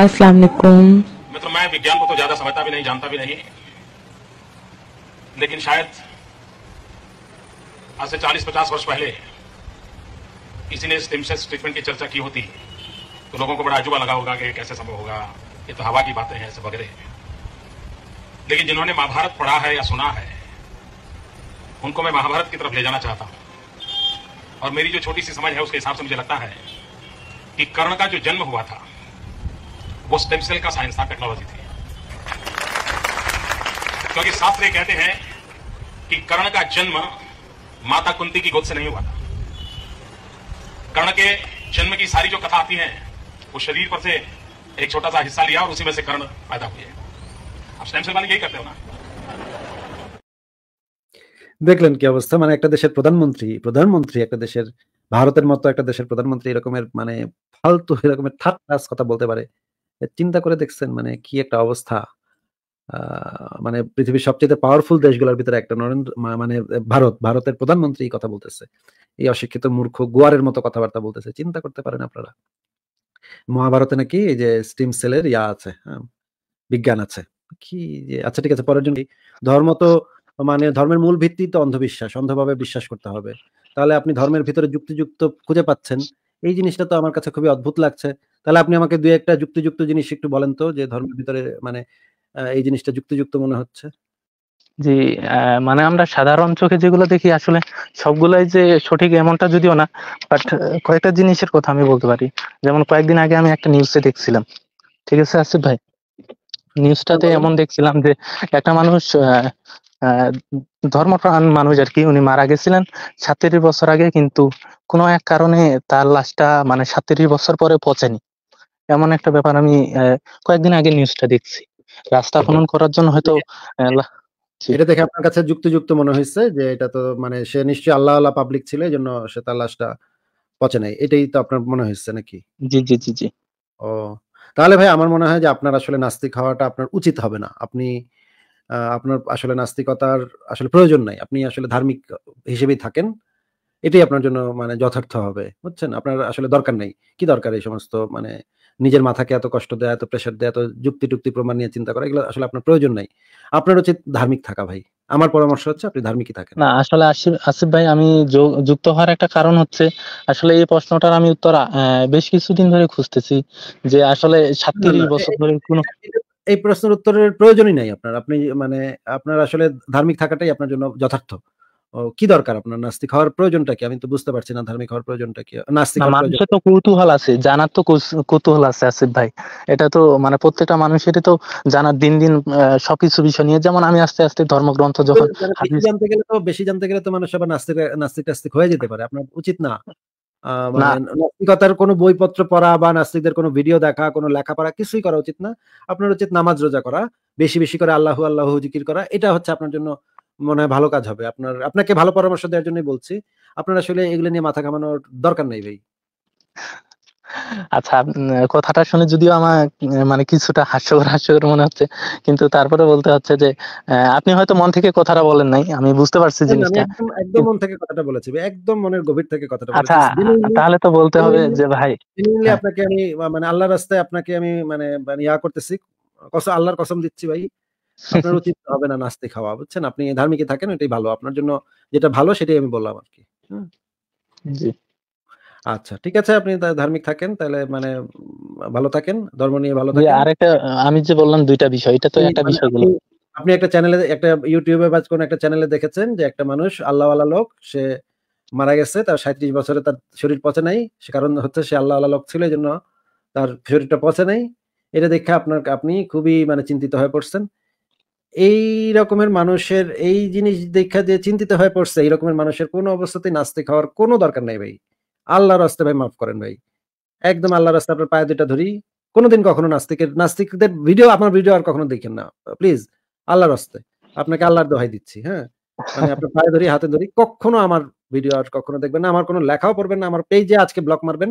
अस्सलाम वालेकुम मित्र मैं विज्ञान को तो ज्यादा समझता भी नहीं जानता भी नहीं लेकिन शायद आज से 40-50 वर्ष पहले किसी ने स्टेम ट्रीटमेंट की चर्चा की होती तो लोगों को बड़ा अजूबा लगा होगा कि कैसे संभव होगा ये तो हवा की बातें हैं ऐसे वगैरह लेकिन जिन्होंने महाभारत पढ़ा है या सुना है उनको मैं महाभारत की तरफ ले जाना चाहता हूं और मेरी जो छोटी सी समझ है उसके हिसाब से मुझे लगता है कि कर्ण का जो जन्म हुआ था वो स्टेम सेल का साइंस था टेक्नोलॉजी थी क्योंकि शास्त्र कहते हैं कि कर्ण का जन्म माता कुंती की गोद से नहीं हुआ था कर्ण के जन्म की सारी जो कथा आती है वो शरीर पर से एक छोटा सा हिस्सा लिया और उसी में से कर्ण पैदा हुए आप स्टेम सेल वाले यही करते हो ना দেখলেন কি অবস্থা মানে একটা দেশের প্রধানমন্ত্রী প্রধানমন্ত্রী একটা দেশের ভারতের মতো একটা দেশের প্রধানমন্ত্রী এরকমের মানে ফালতু এরকমের থার্ড ক্লাস কথা বলতে পারে চিন্তা করে দেখছেন মানে কি একটা অবস্থা মানে পৃথিবীর সবচেয়ে পাওয়ারফুল দেশগুলোর ভিতরে একটা নরেন্দ্র মানে ভারত ভারতের প্রধানমন্ত্রী এই কথা বলতেছে এই অশিক্ষিত মূর্খ গোয়ারের মতো কথাবার্তা বলতেছে চিন্তা করতে পারেন আপনারা মহাভারতে নাকি এই যে স্টিম সেলের ইয়া আছে হ্যাঁ, বিজ্ঞান আছে কি যে আচ্ছা ঠিক আছে পরের জন্য ধর্ম তো মানে ধর্মের মূল ভিত্তি তো অন্ধবিশ্বাস অন্ধভাবে বিশ্বাস করতে হবে তাহলে আপনি ধর্মের ভিতরে যুক্তিযুক্ত খুঁজে পাচ্ছেন এই জিনিসটা তো আমার কাছে খুবই অদ্ভুত লাগছে তাহলে আপনি আমাকে দুই একটা যুক্তিযুক্ত জিনিস একটু বলেন তো যে ধর্মের ভিতরে মানে এই জিনিসটা যুক্তিযুক্ত মনে হচ্ছে জি মানে আমরা সাধারণ চোখে যেগুলো দেখি আসলে সবগুলাই যে সঠিক এমনটা যদিও না বাট কয়েকটা জিনিসের কথা আমি বলতে পারি যেমন কয়েকদিন আগে আমি একটা নিউজে দেখছিলাম ঠিক আছে আসিফ ভাই নিউজটাতে এমন দেখছিলাম যে একটা মানুষ ধর্মপ্রাণ মানুষ আর কি উনি মারা গেছিলেন সাতত্রিশ বছর আগে কিন্তু কোনো এক কারণে তার লাশটা মানে সাতত্রিশ বছর পরে পচেনি এমন একটা ব্যাপার আমি কয়েকদিন আগে নিউজটা দেখছি রাস্তা খনন করার জন্য হয়তো এটা দেখে আপনার কাছে যুক্তিযুক্ত মনে হয়েছে যে এটা তো মানে সে নিশ্চয়ই আল্লাহ আল্লাহ পাবলিক ছিল এই জন্য সে তার লাশটা পচে নাই এটাই তো আপনার মনে হয়েছে নাকি জি জি জি জি ও তাহলে ভাই আমার মনে হয় যে আপনার আসলে নাস্তিক হওয়াটা আপনার উচিত হবে না আপনি আপনার আসলে নাস্তিকতার আসলে প্রয়োজন নাই আপনি আসলে ধার্মিক হিসেবেই থাকেন এটাই আপনার জন্য মানে যথার্থ হবে বুঝছেন আপনার আসলে দরকার নাই কি দরকার এই সমস্ত মানে নিজের মাথাকে এত কষ্ট দেয় এত প্রেশার দেয় এত যুক্তি টুক্তি প্রমাণ নিয়ে চিন্তা করা এগুলো আসলে আপনার প্রয়োজন নাই আপনার উচিত ধার্মিক থাকা ভাই আমার পরামর্শ হচ্ছে আপনি ধার্মিকই থাকেন না আসলে আসিফ ভাই আমি যুক্ত হওয়ার একটা কারণ হচ্ছে আসলে এই প্রশ্নটার আমি উত্তর বেশ কিছুদিন ধরে খুঁজতেছি যে আসলে সাতত্রিশ বছর ধরে কোন এই প্রশ্নের উত্তরের প্রয়োজনই নাই আপনার আপনি মানে আপনার আসলে ধার্মিক থাকাটাই আপনার জন্য যথার্থ কি দরকার আপনার নাস্তিক হওয়ার প্রয়োজনটা কি আমি তো বুঝতে পারছি না ধার্মিক হওয়ার প্রয়োজনটা কি নাস্তিক মানুষের তো কৌতূহল আছে জানার তো কৌতূহল আছে আসিফ ভাই এটা তো মানে প্রত্যেকটা মানুষেরই তো জানার দিন দিন সবকিছু বিষয় নিয়ে যেমন আমি আস্তে আস্তে ধর্মগ্রন্থ যখন মানে জানতে গেলে তো বেশি জানতে গেলে তো মানুষ আবার নাস্তিক নাস্তিক টাস্তিক হয়ে যেতে পারে আপনার উচিত না মানে নাস্তিকতার কোনো বইপত্র পড়া বা নাস্তিকদের কোনো ভিডিও দেখা কোনো লেখা পড়া কিছুই করা উচিত না আপনার উচিত নামাজ রোজা করা বেশি বেশি করে আল্লাহ আল্লাহ জিকির করা এটা হচ্ছে আপনার জন্য মনে হয় ভালো কাজ হবে আপনার আপনাকে ভালো পরামর্শ দেওয়ার জন্যই বলছি আপনার আসলে এগুলো নিয়ে মাথা ঘামানোর দরকার নেই ভাই আচ্ছা কথাটা শুনে যদিও আমার মানে কিছুটা হাস্যকর হাস্যকর মনে হচ্ছে কিন্তু তারপরে বলতে হচ্ছে যে আপনি হয়তো মন থেকে কথাটা বলেন নাই আমি বুঝতে পারছি জিনিসটা একদম মন থেকে কথাটা বলেছি একদম মনের গভীর থেকে কথাটা আচ্ছা তাহলে তো বলতে হবে যে ভাই হ্যাঁ। আপনাকে আমি মানে আল্লাহর রাস্তায় আপনাকে আমি মানে, মানে ইয়া করতেছি কসম আল্লাহর কসম দিচ্ছি ভাই আপনার উচিত হবে না নাস্তে খাওয়া বুঝছেন আপনি ধার্মিকে থাকেন এটাই ভালো আপনার জন্য যেটা ভালো সেটাই আমি বললাম আর কি হ্যাঁ? আচ্ছা ঠিক আছে আপনি ধার্মিক থাকেন তাহলে মানে ভালো থাকেন ধর্ম নিয়ে ভালো থাকেন আরেকটা আমি যে বললাম দুইটা বিষয় এটা তো একটা মানে বিষয় হলো আপনি একটা চ্যানেলে একটা ইউটিউবে বা কোন একটা চ্যানেলে দেখেছেন যে একটা মানুষ আল্লাহওয়ালা লোক সে মারা গেছে তার সাঁত্রিশ বছরে তার শরীর পচে নাই সে কারণ হচ্ছে সে আল্লাহওয়ালা লোক ছিল এই জন্য তার শরীরটা পচে নাই এটা দেখে আপনার আপনি খুবই মানে চিন্তিত হয়ে পড়ছেন এই রকমের মানুষের এই জিনিস দেখা যে চিন্তিত হয়ে পড়ছে এই রকমের মানুষের কোন অবস্থাতেই নাস্তিক হওয়ার কোনো দরকার নাই ভাই আল্লাহর রাস্তা ভাই মাফ করেন ভাই একদম আল্লাহর রাস্তা আপনার পায়ে দুটা ধরি কোনোদিন কখনো নাস্তিকের নাস্তিকদের ভিডিও আপনার ভিডিও আর কখনো দেখেন না প্লিজ আল্লাহর রাস্তায় আপনাকে আল্লাহর দোহাই দিচ্ছি হ্যাঁ মানে আপনার পায়ে ধরি হাতে ধরি কখনো আমার ভিডিও আর কখনো দেখবেন না আমার কোনো লেখাও পড়বেন না আমার পেজে আজকে ব্লক মারবেন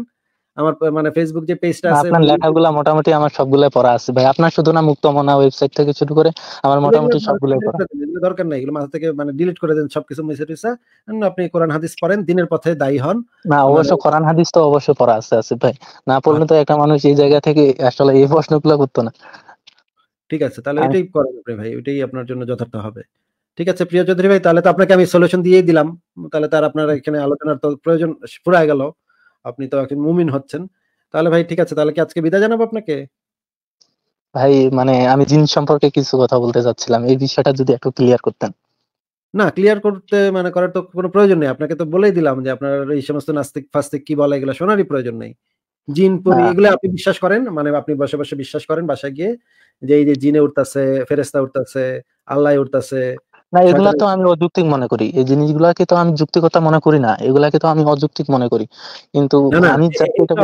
আমার মানে ফেসবুক যে পেজটা আছে আপনার লেখাগুলো মোটামুটি আমার সবগুলো পড়া আছে ভাই আপনার শুধু না মুক্তমনা ওয়েবসাইট থেকে শুরু করে আমার মোটামুটি সবগুলো পড়া দরকার নাই এগুলো মাথা থেকে মানে ডিলিট করে দেন সবকিছু মুছে টুছে আপনি কোরআন হাদিস পড়েন দিনের পথে দায়ী হন না অবশ্য কোরআন হাদিস তো অবশ্য পড়া আছে আছে ভাই না পড়লে তো একটা মানুষ এই জায়গা থেকে আসলে এই প্রশ্নগুলো করতে না ঠিক আছে তাহলে এটাই করেন আপনি ভাই ওইটাই আপনার জন্য যথার্থ হবে ঠিক আছে প্রিয় চৌধুরী ভাই তাহলে তো আপনাকে আমি সলিউশন দিয়ে দিলাম তাহলে তার আপনার এখানে আলোচনার তো প্রয়োজন পুরাই গেল আপনি তো একজন মুমিন হচ্ছেন তাহলে ভাই ঠিক আছে তাহলে কি আজকে বিদায় জানাবো আপনাকে ভাই মানে আমি জিন সম্পর্কে কিছু কথা বলতে চাচ্ছিলাম এই বিষয়টা যদি একটু ক্লিয়ার করতেন না ক্লিয়ার করতে মানে করার তো কোনো প্রয়োজন নেই আপনাকে তো বলেই দিলাম যে আপনার এই সমস্ত নাস্তিক ফাস্তিক কি বলে এগুলো শোনারই প্রয়োজন নেই জিন পুরি হ্যাঁ। এগুলো আপনি বিশ্বাস করেন মানে আপনি বসে বসে বিশ্বাস করেন বাসায় গিয়ে যে এই যে জিনে উঠতেছে ফেরেস্তা উঠতেছে আল্লাহ উঠতেছে না এগুলা তো আমি অযৌক্তিক মনে করি এই জিনিসগুলাকে তো আমি যুক্তিকতা মনে করি না এগুলাকে তো আমি অযৌক্তিক মনে করি কিন্তু আমি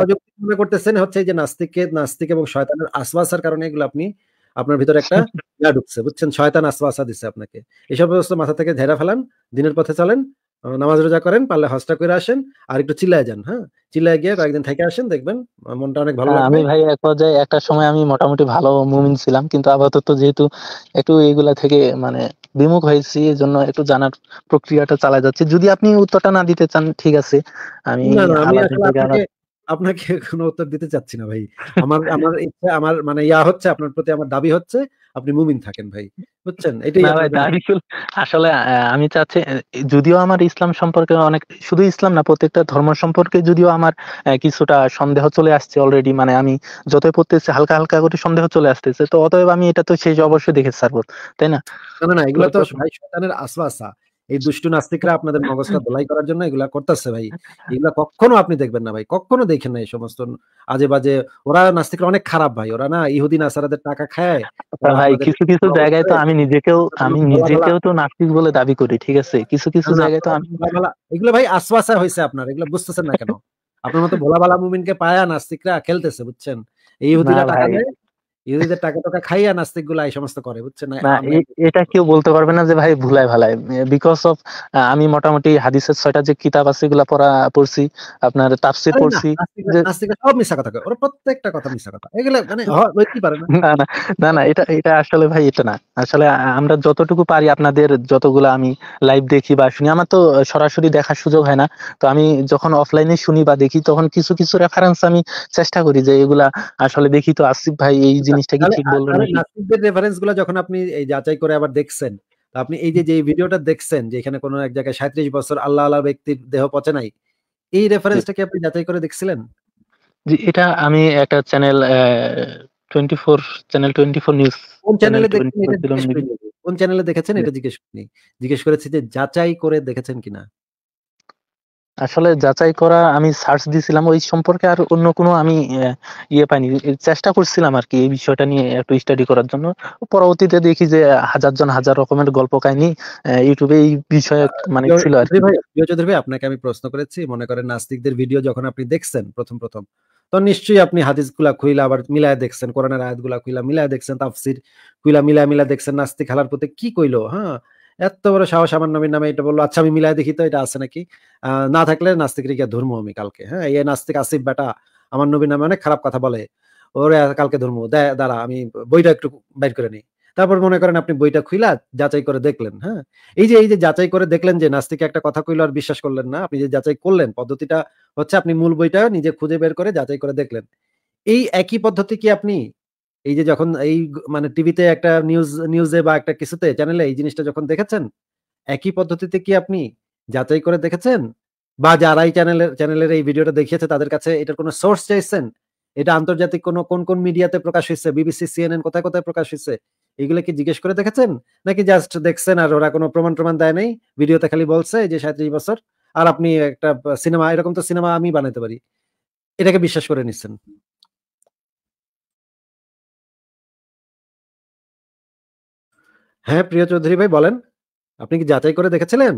অযৌক্তিক মনে করতেছেন হচ্ছে যে নাস্তিককে নাস্তিক এবং শয়তানের আসবাসার কারণে এগুলো আপনি আপনার ভিতরে একটা ইয়া ঢুকছে বুঝছেন শয়তান আসবাসা দিচ্ছে আপনাকে এই সমস্ত মাথা থেকে ঝেড়া ফেলান দিনের পথে চলেন নামাজ রোজা করেন পারলে হজটা করে আসেন আর একটু চিল্লায় যান হ্যাঁ চিল্লায় গিয়ে কয়েকদিন থেকে আসেন দেখবেন মনটা অনেক ভালো হ্যাঁ, আমি ভাই এক পর্যায়ে একটা সময় আমি মোটামুটি ভালো মুমিন ছিলাম কিন্তু আপাতত যেহেতু একটু এইগুলা থেকে মানে বিমুখ হয়েছি এই জন্য একটু জানার প্রক্রিয়াটা চালা যাচ্ছে যদি আপনি উত্তরটা না দিতে চান ঠিক আছে আমি আপনাকে কোনো উত্তর দিতে চাচ্ছি না ভাই আমার আমার ইচ্ছা আমার মানে ইয়া হচ্ছে আপনার প্রতি আমার দাবি হচ্ছে আপনি মুমিন থাকেন ভাই বুঝছেন এটাই আসলে আমি চাচ্ছি যদিও আমার ইসলাম সম্পর্কে অনেক শুধু ইসলাম না প্রত্যেকটা ধর্ম সম্পর্কে যদিও আমার কিছুটা সন্দেহ চলে আসছে অলরেডি মানে আমি যতই পড়তেছি হালকা হালকা করে সন্দেহ চলে আসতেছে তো অতএব আমি এটা তো শেষ অবশ্যই দেখে ছাড়বো তাই না না এগুলো তো শয়তানের আসবাসা এই দুষ্টু নাস্তিকরা আপনাদের মগজটা ধোলাই করার জন্য এগুলা করতেছে ভাই আচ্ছা। এগুলা কখনো আপনি দেখবেন না ভাই কখনো দেখেন না এই সমস্ত আজে বাজে ওরা নাস্তিকরা অনেক খারাপ ভাই ওরা না ইহুদি নাসারাদের টাকা খায় আচ্ছা ভাই কিছু কিছু জায়গায় তো আমি নিজেকেও আমি নিজেকেও তো নাস্তিক বলে দাবি করি ঠিক আছে কিছু কিছু জায়গায় তো আমি এগুলো ভাই আশ্বাসা হয়েছে আপনার এগুলো বুঝতেছেন না কেন আপনার মতো বালা মুমিনকে পায়া নাস্তিকরা খেলতেছে বুঝছেন এই ইহুদিরা টাকা দেয় ইহুদিদের টাকা টাকা খাইয়া নাস্তিক গুলা এই সমস্ত করে বুঝছেন এটা কেউ বলতে পারবে না যে ভাই বিকজ অফ আমি মোটামুটি হাদিসের ছয়টা যে কিতাব আছে এগুলা পড়া পড়ছি আপনার পড়ছি সব মিশা কথা প্রত্যেকটা কথা মিশা কথা এগুলা মানে পারে না না না না এটা এটা আসলে ভাই এটা না আসলে আমরা যতটুকু পারি আপনাদের যতগুলো আমি লাইভ দেখি বা শুনি আমার তো সরাসরি দেখার সুযোগ হয় না তো আমি যখন অফলাইনে শুনি বা দেখি তখন কিছু কিছু রেফারেন্স আমি চেষ্টা করি যে এগুলা আসলে দেখি তো আসিফ ভাই এই জিনিসটা কি ঠিক বললাম নাস্তিকদের গুলো যখন আপনি এই যাচাই করে আবার দেখছেন আপনি এই যে যে ভিডিওটা দেখছেন যে এখানে কোনো এক জায়গায় সাঁত্রিশ বছর আল্লাহ আল্লাহ ব্যক্তির দেহ পচে নাই এই রেফারেন্সটা কি আপনি যাচাই করে দেখছিলেন জি এটা আমি একটা channel twenty four channel twenty four news কোন চ্যানেলে দেখেছেন কোন চ্যানেলে দেখেছেন এটা জিজ্ঞেস করিনি জিজ্ঞেস করেছি যে যাচাই করে দেখেছেন কিনা আসলে যাচাই করা আমি সার্চ দিছিলাম ওই সম্পর্কে আর অন্য কোনো আমি ইয়ে পাইনি চেষ্টা করছিলাম আর কি এই বিষয়টা নিয়ে একটু স্টাডি করার জন্য পরবর্তীতে দেখি যে হাজার জন হাজার রকমের গল্প কাহিনী ইউটিউবে এই বিষয়ে মানে ছিল আর কি ভাই আপনাকে আমি প্রশ্ন করেছি মনে করেন নাস্তিকদের ভিডিও যখন আপনি দেখছেন প্রথম প্রথম তো নিশ্চয়ই আপনি হাদিস গুলা খুইলা আবার মিলায় দেখছেন কোরআনের আয়াত গুলা খুইলা মিলায় দেখছেন তাফসির খুইলা মিলায় মিলা দেখছেন নাস্তিক হালার প্রতি কি কইলো হ্যাঁ এত বড় সাহস আমার নবীর নামে এটা বললো আচ্ছা আমি মিলাই দেখি তো এটা আছে নাকি না থাকলে নাস্তিক রেখে ধর্ম আমি কালকে হ্যাঁ এই নাস্তিক আসিফ বেটা আমার নবীর নামে অনেক খারাপ কথা বলে ওরে কালকে ধর্ম দাঁড়া আমি বইটা একটু বাইর করে নিই তারপর মনে করেন আপনি বইটা খুইলা যাচাই করে দেখলেন হ্যাঁ এই যে এই যে যাচাই করে দেখলেন যে নাস্তিকে একটা কথা কইলো আর বিশ্বাস করলেন না আপনি যে যাচাই করলেন পদ্ধতিটা হচ্ছে আপনি মূল বইটা নিজে খুঁজে বের করে যাচাই করে দেখলেন এই একই পদ্ধতি কি আপনি এই যে যখন এই মানে টিভিতে একটা নিউজ নিউজে বা একটা কিছুতে চ্যানেলে এই জিনিসটা যখন দেখেছেন একই পদ্ধতিতে কি আপনি যাচাই করে দেখেছেন বা যারা এই চ্যানেলের চ্যানেলের এই ভিডিওটা দেখিয়েছে তাদের কাছে এটার কোনো সোর্স চাইছেন এটা আন্তর্জাতিক কোন কোন কোন মিডিয়াতে প্রকাশ হয়েছে বিবিসি সিএনএন কোথায় কোথায় প্রকাশ হয়েছে এগুলো কি জিজ্ঞেস করে দেখেছেন নাকি জাস্ট দেখছেন আর ওরা কোনো প্রমাণ প্রমাণ দেয় নাই ভিডিওতে খালি বলছে যে সাঁত্রিশ বছর আর আপনি একটা সিনেমা এরকম তো সিনেমা আমি বানাতে পারি এটাকে বিশ্বাস করে নিচ্ছেন হ্যাঁ প্রিয় চৌধুরী ভাই বলেন আপনি কি যাচাই করে দেখেছিলেন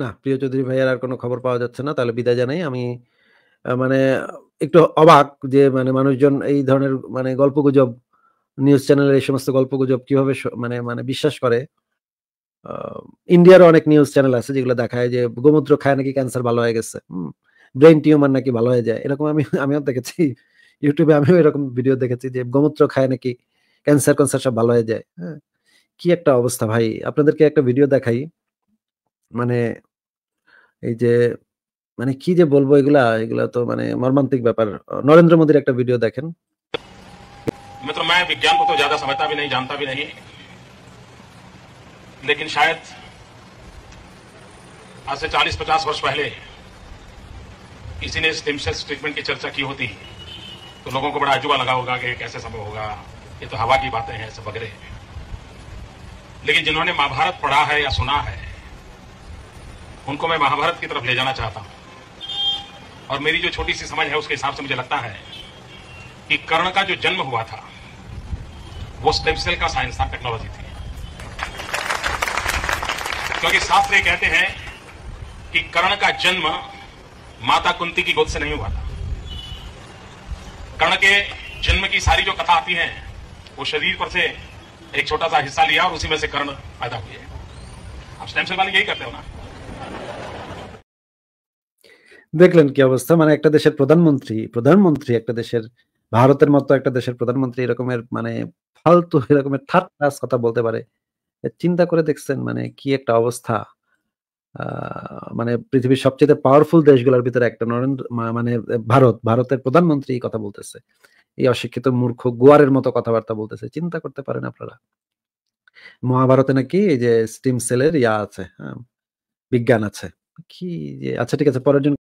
না প্রিয় চৌধুরী ভাইয়ের আর কোনো খবর পাওয়া যাচ্ছে না তাহলে বিদায় জানাই আমি মানে একটু অবাক যে মানে মানুষজন এই ধরনের মানে গল্প গুজব নিউজ চ্যানেলের এই সমস্ত গল্প গুজব কিভাবে মানে মানে বিশ্বাস করে ইন্ডিয়ার অনেক নিউজ চ্যানেল আছে যেগুলো দেখায় যে গোমূত্র খায় নাকি ক্যান্সার ভালো হয়ে গেছে হম ব্রেন টিউমার নাকি ভালো হয়ে যায় এরকম আমি আমিও দেখেছি ইউটিউবে আমিও এরকম ভিডিও দেখেছি যে গোমূত্র খায় নাকি ক্যান্সার ক্যান্সার সব ভালো হয়ে যায় হ্যাঁ কি একটা অবস্থা ভাই আপনাদেরকে একটা ভিডিও দেখাই মানে এই যে মানে কি যে বলবো এগুলা এগুলা তো মানে মর্মান্তিক ব্যাপার নরেন্দ্র মোদীর একটা ভিডিও দেখেন मतलब मैं विज्ञान को तो ज्यादा समझता भी नहीं जानता भी नहीं लेकिन शायद आज से 40-50 वर्ष पहले किसी ने स्टिम सेल्स ट्रीटमेंट की चर्चा की होती है तो लोगों को बड़ा अजूबा लगा होगा कि कैसे संभव होगा ये तो हवा की बातें हैं सब वगैरह हैं लेकिन जिन्होंने महाभारत पढ़ा है या सुना है उनको मैं महाभारत की तरफ ले जाना चाहता हूं और मेरी जो छोटी सी समझ है उसके हिसाब से मुझे लगता है कि कर्ण का जो जन्म हुआ था वो स्टेम सेल का साइंस था टेक्नोलॉजी थी क्योंकि शास्त्र ये कहते हैं कि कर्ण का जन्म माता कुंती की गोद से नहीं हुआ था कर्ण के जन्म की सारी जो कथा आती है वो शरीर पर से एक छोटा सा हिस्सा लिया और उसी में से कर्ण पैदा हुए आप स्टेम सेल वाले यही करते हो ना দেখলেন কি অবস্থা মানে একটা দেশের প্রধানমন্ত্রী প্রধানমন্ত্রী একটা দেশের ভারতের মতো একটা দেশের প্রধানমন্ত্রী এরকমের মানে ফালতু এরকমের থার্ড ক্লাস কথা বলতে পারে চিন্তা করে দেখছেন মানে কি একটা অবস্থা মানে পৃথিবীর সবচেয়ে পাওয়ারফুল দেশগুলোর ভিতরে একটা নরেন্দ্র মানে ভারত ভারতের প্রধানমন্ত্রী কথা বলতেছে এই অশিক্ষিত মূর্খ গোয়ারের মতো কথাবার্তা বলতেছে চিন্তা করতে পারেন আপনারা মহাভারতে নাকি এই যে স্টিম সেলের ইয়া আছে হ্যাঁ, বিজ্ঞান আছে কি যে আচ্ছা ঠিক আছে পরের জন